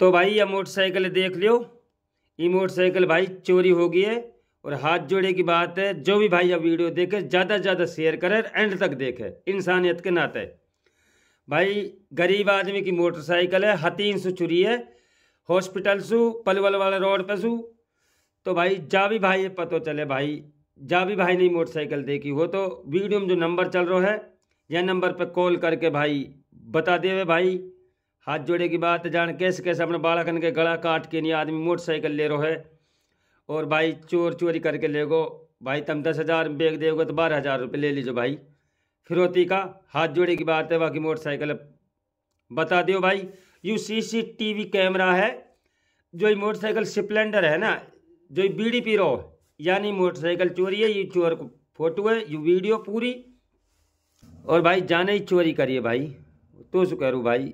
तो भाई यह मोटरसाइकिल देख लियो ये मोटरसाइकिल भाई चोरी हो गई है और हाथ जोड़े की बात है जो भी भाई अब वीडियो देखे ज़्यादा से ज़्यादा शेयर करे एंड तक देखे इंसानियत के नाते भाई गरीब आदमी की मोटरसाइकिल है हतीन से चुरी है हॉस्पिटल सु पलवल वाले रोड पे सु तो भाई जा भी भाई पतो चले भाई जा भी भाई ने मोटरसाइकिल देखी हो तो वीडियो में जो नंबर चल रहा है यह नंबर पर कॉल करके भाई बता दे भाई हाथ जोड़े की बात जान कैसे कैसे अपने बालकन के गला काट के नहीं आदमी मोटरसाइकिल ले रो है और भाई चोर चोरी करके ले गो भाई तुम दस हज़ार बेच देगा तो बारह हज़ार रुपये ले लीजो भाई फिरौती का हाथ जोड़े की बात है बाकी मोटरसाइकिल बता दो भाई यू वी कैमरा है जो ये मोटरसाइकिल स्प्लेंडर है ना जो बी डी पी रो यानी मोटरसाइकिल चोरी है ये चोर को फोटो है ये वीडियो पूरी और भाई जाने ही चोरी करिए भाई तो सु कह भाई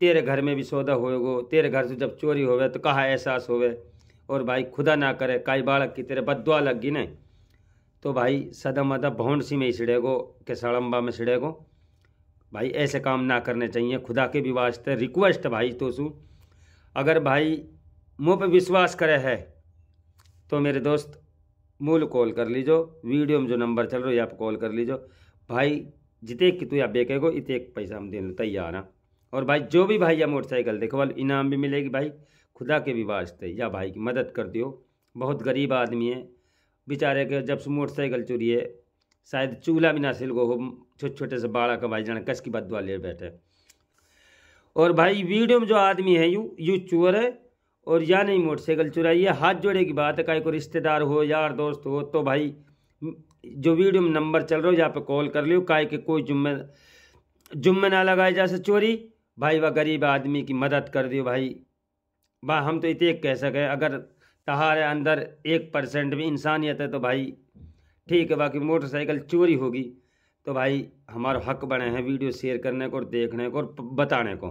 तेरे घर में भी सौदा होएगो तेरे घर से जब चोरी होवे तो कहा एहसास होवे और भाई खुदा ना करे काई बालक की तेरे बदुआ लग गई नहीं तो भाई अदा मदा सी में ही सिड़ेगो के सड़म्बा में सिड़ेगो भाई ऐसे काम ना करने चाहिए खुदा के भी वास्ते रिक्वेस्ट भाई तो सू अगर भाई मुँह पर विश्वास करे है तो मेरे दोस्त मूल कॉल कर लीजो वीडियो में जो नंबर चल रहा है आप कॉल कर लीजो भाई जितेक की तू या बेकेगो इतेक पैसा हम देने तैयार हैं और भाई जो भी भाई या मोटरसाइकिल देखो वाल इनाम भी मिलेगी भाई खुदा के भी वास्ते या भाई की मदद कर दियो बहुत गरीब आदमी है बेचारे के जब से मोटरसाइकिल चोरी है शायद चूल्हा भी ना सिल गो हो छोटे छोटे से बाड़ा का भाई जाना कस की बदवा ले बैठे और भाई वीडियो में जो आदमी है यू यू चोर है और या नहीं मोटरसाइकिल चुराई है हाथ जोड़े की बात है कहीं को रिश्तेदार हो यार दोस्त हो तो भाई जो वीडियो में नंबर चल रहा हो यहाँ पे कॉल कर लियो काय के कोई जुम्मे जुम्मे ना लगाए जैसे चोरी भाई वह गरीब आदमी की मदद कर दियो भाई वाह हम तो इतने कह सके अगर तहारे अंदर एक परसेंट भी इंसानियत है तो भाई ठीक है बाकी मोटरसाइकिल चोरी होगी तो भाई हमारा हक बने हैं वीडियो शेयर करने को और देखने को और बताने को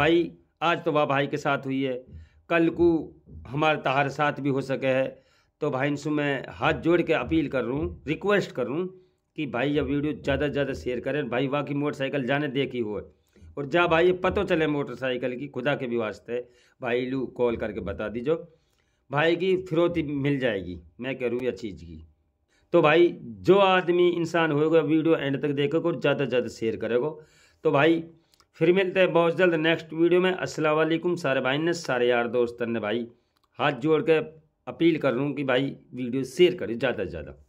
भाई आज तो वाह भाई के साथ हुई है कल को हमारे तहारे साथ भी हो सके है तो भाई इनसे मैं हाथ जोड़ के अपील कर हूँ रिक्वेस्ट कर रूँ कि भाई यह वीडियो ज़्यादा से ज़्यादा शेयर करें भाई वाह मोटरसाइकिल जाने देखी हुए और जा भाई पता चले मोटरसाइकिल की खुदा के भी वास्ते भाई लू कॉल करके बता दीजो भाई की फिरौती मिल जाएगी मैं कह रूँ हूँ यह चीज़ की तो भाई जो आदमी इंसान होएगा वीडियो एंड तक देखेगा और ज़्यादा से ज़्यादा शेयर करेगा तो भाई फिर मिलते हैं बहुत जल्द नेक्स्ट वीडियो में असलकुम सारे भाई ने सारे यार दोस्त ने भाई हाथ जोड़ के अपील कर रहा हूँ कि भाई वीडियो शेयर करें ज़्यादा से ज़्यादा